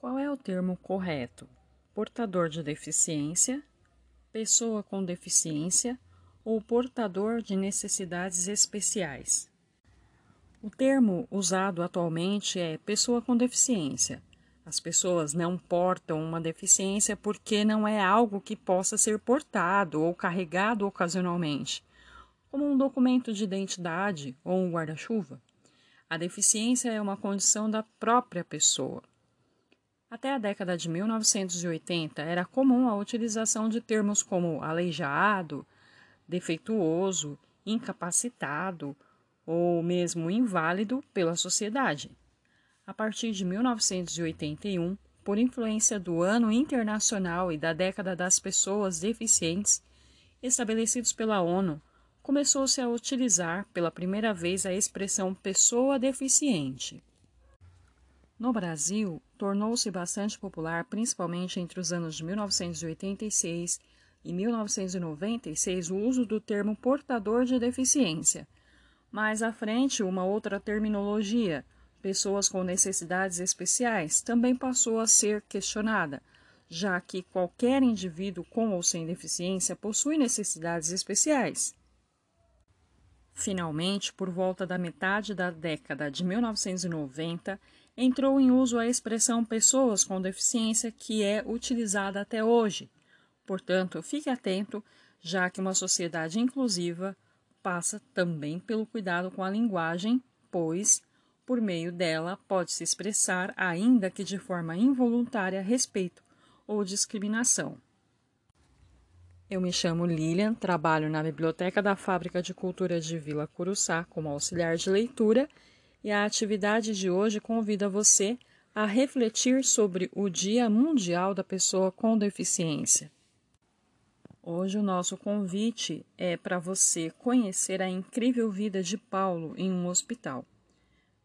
Qual é o termo correto? Portador de deficiência, pessoa com deficiência ou portador de necessidades especiais. O termo usado atualmente é pessoa com deficiência. As pessoas não portam uma deficiência porque não é algo que possa ser portado ou carregado ocasionalmente, como um documento de identidade ou um guarda-chuva. A deficiência é uma condição da própria pessoa. Até a década de 1980, era comum a utilização de termos como aleijado, defeituoso, incapacitado ou mesmo inválido pela sociedade. A partir de 1981, por influência do Ano Internacional e da Década das Pessoas Deficientes, estabelecidos pela ONU, começou-se a utilizar pela primeira vez a expressão pessoa deficiente. No Brasil, tornou-se bastante popular principalmente entre os anos de 1986 e 1996 o uso do termo portador de deficiência. Mais à frente, uma outra terminologia, pessoas com necessidades especiais, também passou a ser questionada, já que qualquer indivíduo com ou sem deficiência possui necessidades especiais. Finalmente, por volta da metade da década de 1990, entrou em uso a expressão pessoas com deficiência que é utilizada até hoje. Portanto, fique atento, já que uma sociedade inclusiva passa também pelo cuidado com a linguagem, pois, por meio dela, pode-se expressar, ainda que de forma involuntária, respeito ou discriminação. Eu me chamo Lilian, trabalho na Biblioteca da Fábrica de Cultura de Vila Curuçá como auxiliar de leitura e a atividade de hoje convida você a refletir sobre o Dia Mundial da Pessoa com Deficiência. Hoje o nosso convite é para você conhecer a incrível vida de Paulo em um hospital.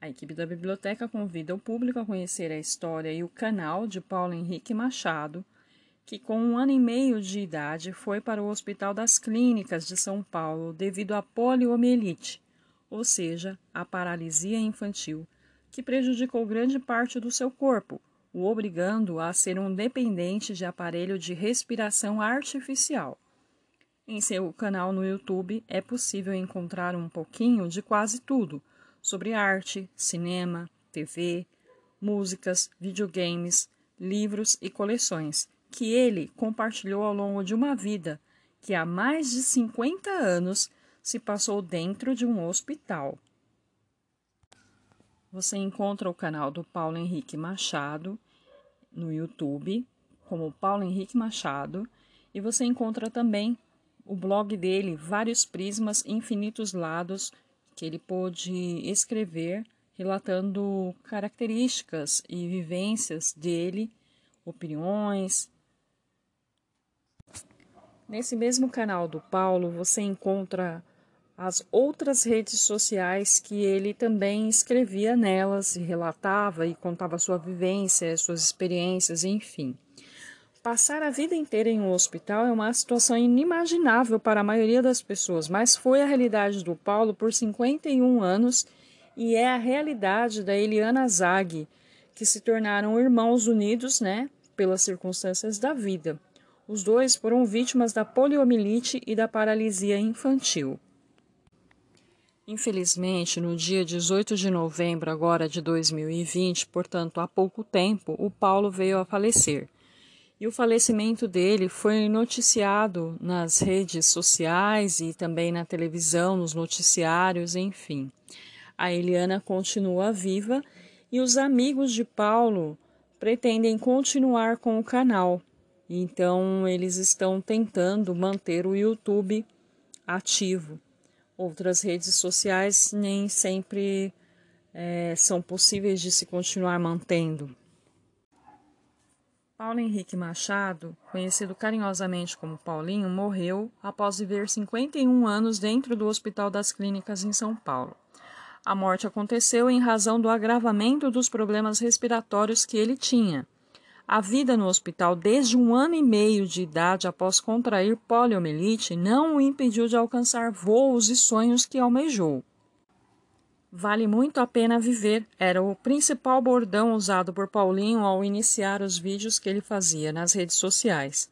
A equipe da biblioteca convida o público a conhecer a história e o canal de Paulo Henrique Machado, que com um ano e meio de idade foi para o Hospital das Clínicas de São Paulo devido à poliomielite, ou seja, a paralisia infantil, que prejudicou grande parte do seu corpo, o obrigando a ser um dependente de aparelho de respiração artificial. Em seu canal no YouTube é possível encontrar um pouquinho de quase tudo sobre arte, cinema, TV, músicas, videogames, livros e coleções que ele compartilhou ao longo de uma vida que há mais de 50 anos se passou dentro de um hospital. Você encontra o canal do Paulo Henrique Machado no YouTube, como Paulo Henrique Machado, e você encontra também o blog dele, Vários Prismas Infinitos Lados, que ele pôde escrever relatando características e vivências dele, opiniões. Nesse mesmo canal do Paulo, você encontra as outras redes sociais que ele também escrevia nelas e relatava e contava sua vivência, suas experiências, enfim. Passar a vida inteira em um hospital é uma situação inimaginável para a maioria das pessoas, mas foi a realidade do Paulo por 51 anos e é a realidade da Eliana Zag, que se tornaram irmãos unidos, né, pelas circunstâncias da vida. Os dois foram vítimas da poliomielite e da paralisia infantil. Infelizmente, no dia 18 de novembro agora de 2020, portanto há pouco tempo, o Paulo veio a falecer. E o falecimento dele foi noticiado nas redes sociais e também na televisão, nos noticiários, enfim. A Eliana continua viva e os amigos de Paulo pretendem continuar com o canal. Então, eles estão tentando manter o YouTube ativo outras redes sociais nem sempre é, são possíveis de se continuar mantendo. Paulo Henrique Machado, conhecido carinhosamente como Paulinho, morreu após viver 51 anos dentro do Hospital das Clínicas em São Paulo. A morte aconteceu em razão do agravamento dos problemas respiratórios que ele tinha. A vida no hospital desde um ano e meio de idade após contrair poliomielite não o impediu de alcançar voos e sonhos que almejou. Vale muito a pena viver era o principal bordão usado por Paulinho ao iniciar os vídeos que ele fazia nas redes sociais.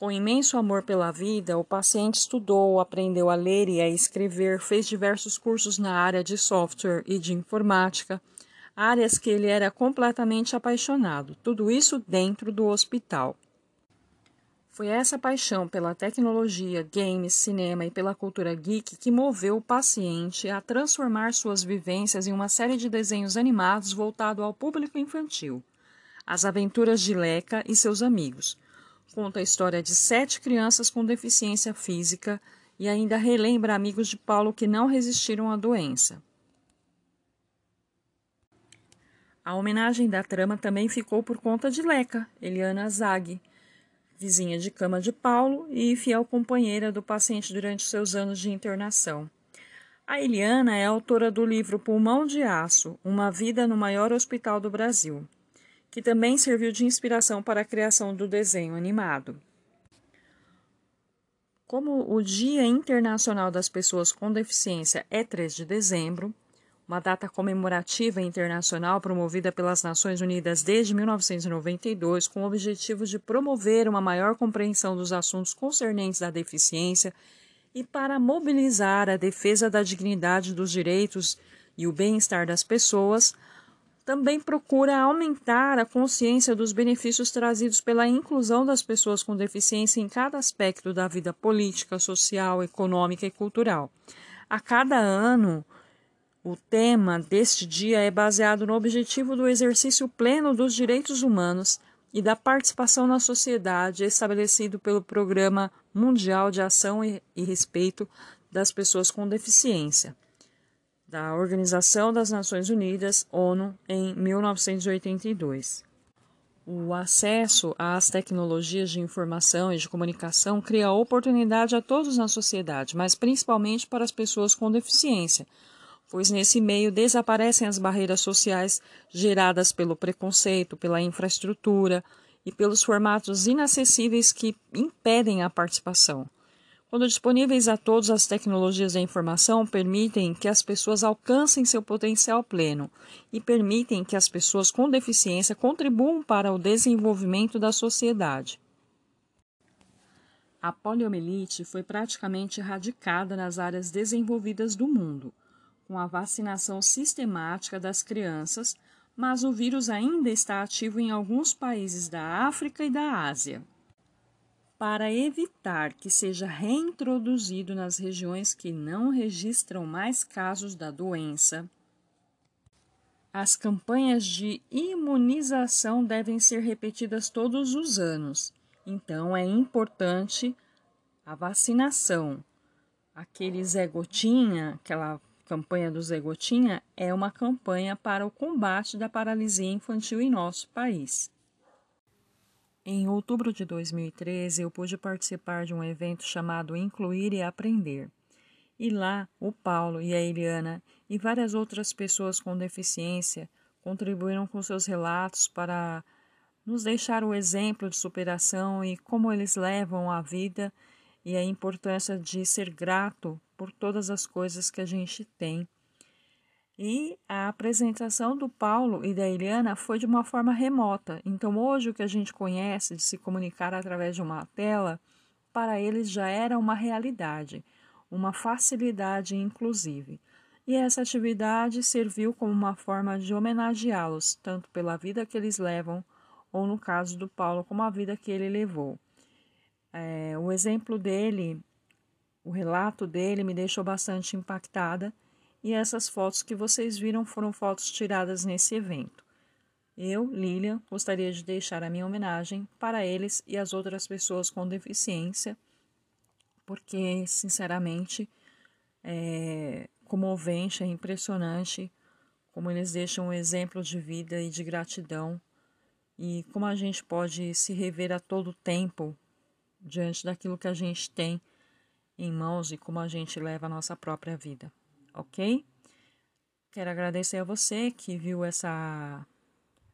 Com imenso amor pela vida, o paciente estudou, aprendeu a ler e a escrever, fez diversos cursos na área de software e de informática áreas que ele era completamente apaixonado, tudo isso dentro do hospital. Foi essa paixão pela tecnologia, games, cinema e pela cultura geek que moveu o paciente a transformar suas vivências em uma série de desenhos animados voltado ao público infantil. As Aventuras de Leca e seus amigos. Conta a história de sete crianças com deficiência física e ainda relembra amigos de Paulo que não resistiram à doença. A homenagem da trama também ficou por conta de Leca, Eliana Zag, vizinha de cama de Paulo e fiel companheira do paciente durante seus anos de internação. A Eliana é autora do livro Pulmão de Aço Uma Vida no Maior Hospital do Brasil, que também serviu de inspiração para a criação do desenho animado. Como o Dia Internacional das Pessoas com Deficiência é 3 de dezembro, uma data comemorativa internacional promovida pelas Nações Unidas desde 1992, com o objetivo de promover uma maior compreensão dos assuntos concernentes à deficiência e para mobilizar a defesa da dignidade dos direitos e o bem-estar das pessoas, também procura aumentar a consciência dos benefícios trazidos pela inclusão das pessoas com deficiência em cada aspecto da vida política, social, econômica e cultural. A cada ano, o tema deste dia é baseado no objetivo do exercício pleno dos direitos humanos e da participação na sociedade estabelecido pelo Programa Mundial de Ação e Respeito das Pessoas com Deficiência, da Organização das Nações Unidas, ONU, em 1982. O acesso às tecnologias de informação e de comunicação cria oportunidade a todos na sociedade, mas principalmente para as pessoas com deficiência pois nesse meio desaparecem as barreiras sociais geradas pelo preconceito, pela infraestrutura e pelos formatos inacessíveis que impedem a participação. Quando disponíveis a todos, as tecnologias da informação permitem que as pessoas alcancem seu potencial pleno e permitem que as pessoas com deficiência contribuam para o desenvolvimento da sociedade. A poliomielite foi praticamente erradicada nas áreas desenvolvidas do mundo com a vacinação sistemática das crianças, mas o vírus ainda está ativo em alguns países da África e da Ásia. Para evitar que seja reintroduzido nas regiões que não registram mais casos da doença, as campanhas de imunização devem ser repetidas todos os anos. Então é importante a vacinação. Aquele Zé Gotinha, aquela campanha do Zé Gotinha é uma campanha para o combate da paralisia infantil em nosso país. Em outubro de 2013, eu pude participar de um evento chamado Incluir e Aprender. E lá, o Paulo e a Eliana e várias outras pessoas com deficiência contribuíram com seus relatos para nos deixar o exemplo de superação e como eles levam a vida e a importância de ser grato por todas as coisas que a gente tem. E a apresentação do Paulo e da Eliana foi de uma forma remota. Então, hoje, o que a gente conhece de se comunicar através de uma tela, para eles já era uma realidade, uma facilidade, inclusive. E essa atividade serviu como uma forma de homenageá-los, tanto pela vida que eles levam, ou no caso do Paulo, como a vida que ele levou. É, o exemplo dele o relato dele me deixou bastante impactada e essas fotos que vocês viram foram fotos tiradas nesse evento. Eu, Lilian, gostaria de deixar a minha homenagem para eles e as outras pessoas com deficiência, porque, sinceramente, é comovente, é impressionante como eles deixam um exemplo de vida e de gratidão e como a gente pode se rever a todo tempo diante daquilo que a gente tem em mãos e como a gente leva a nossa própria vida, ok? Quero agradecer a você que viu essa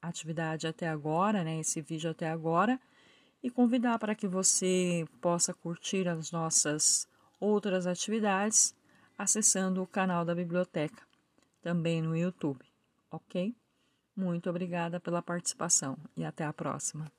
atividade até agora, né, esse vídeo até agora, e convidar para que você possa curtir as nossas outras atividades acessando o canal da biblioteca, também no YouTube, ok? Muito obrigada pela participação e até a próxima.